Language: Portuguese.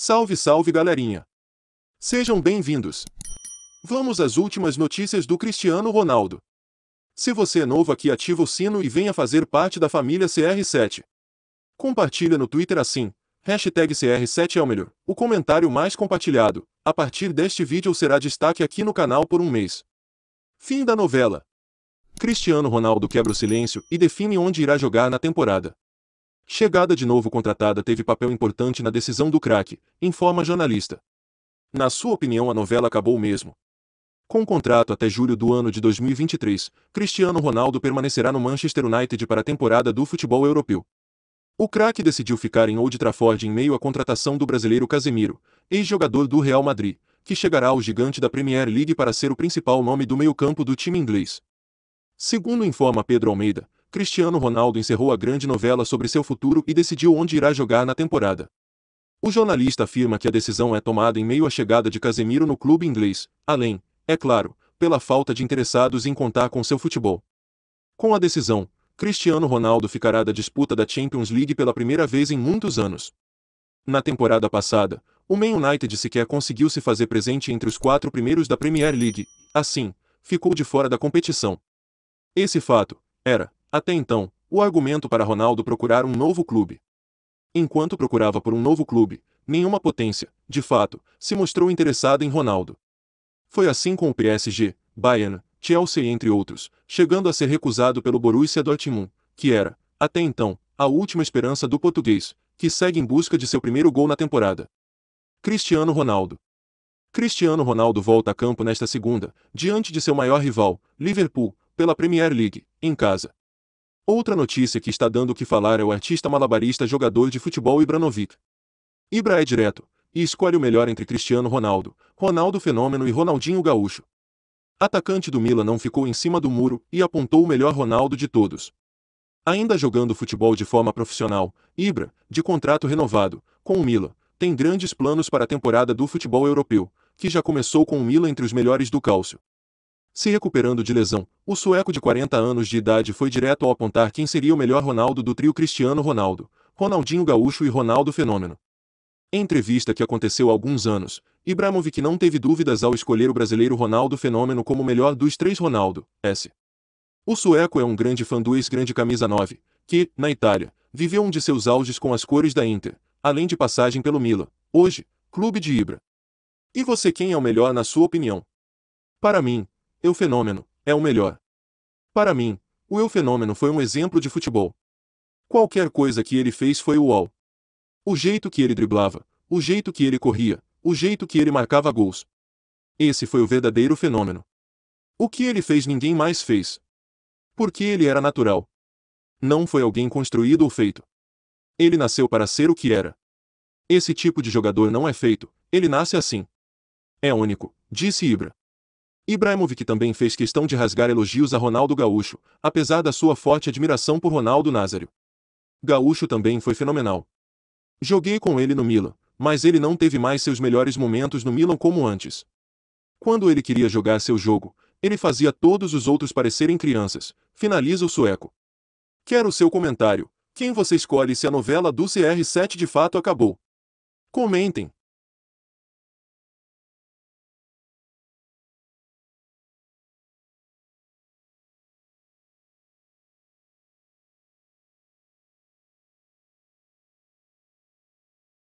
Salve, salve, galerinha! Sejam bem-vindos! Vamos às últimas notícias do Cristiano Ronaldo. Se você é novo aqui, ativa o sino e venha fazer parte da família CR7. Compartilha no Twitter assim, hashtag CR7 é o melhor, o comentário mais compartilhado, a partir deste vídeo será destaque aqui no canal por um mês. Fim da novela. Cristiano Ronaldo quebra o silêncio e define onde irá jogar na temporada. Chegada de novo contratada teve papel importante na decisão do craque, informa jornalista. Na sua opinião, a novela acabou mesmo. Com um contrato até julho do ano de 2023, Cristiano Ronaldo permanecerá no Manchester United para a temporada do futebol europeu. O craque decidiu ficar em Old Trafford em meio à contratação do brasileiro Casemiro, ex-jogador do Real Madrid, que chegará ao gigante da Premier League para ser o principal nome do meio-campo do time inglês. Segundo informa Pedro Almeida, Cristiano Ronaldo encerrou a grande novela sobre seu futuro e decidiu onde irá jogar na temporada. O jornalista afirma que a decisão é tomada em meio à chegada de Casemiro no clube inglês, além, é claro, pela falta de interessados em contar com seu futebol. Com a decisão, Cristiano Ronaldo ficará da disputa da Champions League pela primeira vez em muitos anos. Na temporada passada, o Man United sequer conseguiu se fazer presente entre os quatro primeiros da Premier League, assim, ficou de fora da competição. Esse fato, era, até então, o argumento para Ronaldo procurar um novo clube. Enquanto procurava por um novo clube, nenhuma potência, de fato, se mostrou interessada em Ronaldo. Foi assim com o PSG, Bayern, Chelsea entre outros, chegando a ser recusado pelo Borussia Dortmund, que era, até então, a última esperança do português, que segue em busca de seu primeiro gol na temporada. Cristiano Ronaldo. Cristiano Ronaldo volta a campo nesta segunda, diante de seu maior rival, Liverpool, pela Premier League, em casa. Outra notícia que está dando o que falar é o artista malabarista jogador de futebol Ibranovic. Ibra é direto, e escolhe o melhor entre Cristiano Ronaldo, Ronaldo Fenômeno e Ronaldinho Gaúcho. Atacante do Milan não ficou em cima do muro e apontou o melhor Ronaldo de todos. Ainda jogando futebol de forma profissional, Ibra, de contrato renovado, com o Milan, tem grandes planos para a temporada do futebol europeu, que já começou com o Milan entre os melhores do cálcio. Se recuperando de lesão, o sueco de 40 anos de idade foi direto ao apontar quem seria o melhor Ronaldo do trio Cristiano Ronaldo, Ronaldinho Gaúcho e Ronaldo Fenômeno. Em entrevista que aconteceu há alguns anos, Ibrahimovic não teve dúvidas ao escolher o brasileiro Ronaldo Fenômeno como o melhor dos três Ronaldo, S. O sueco é um grande fã do ex-grande camisa 9, que, na Itália, viveu um de seus auges com as cores da Inter, além de passagem pelo Milan, hoje, clube de Ibra. E você quem é o melhor na sua opinião? Para mim, eu fenômeno é o melhor. Para mim, o eu fenômeno foi um exemplo de futebol. Qualquer coisa que ele fez foi uau. O jeito que ele driblava, o jeito que ele corria, o jeito que ele marcava gols. Esse foi o verdadeiro fenômeno. O que ele fez ninguém mais fez. Porque ele era natural. Não foi alguém construído ou feito. Ele nasceu para ser o que era. Esse tipo de jogador não é feito, ele nasce assim. É único, disse Ibra. Ibrahimovic também fez questão de rasgar elogios a Ronaldo Gaúcho, apesar da sua forte admiração por Ronaldo Nazário. Gaúcho também foi fenomenal. Joguei com ele no Milan, mas ele não teve mais seus melhores momentos no Milan como antes. Quando ele queria jogar seu jogo, ele fazia todos os outros parecerem crianças, finaliza o sueco. Quero seu comentário. Quem você escolhe se a novela do CR7 de fato acabou? Comentem.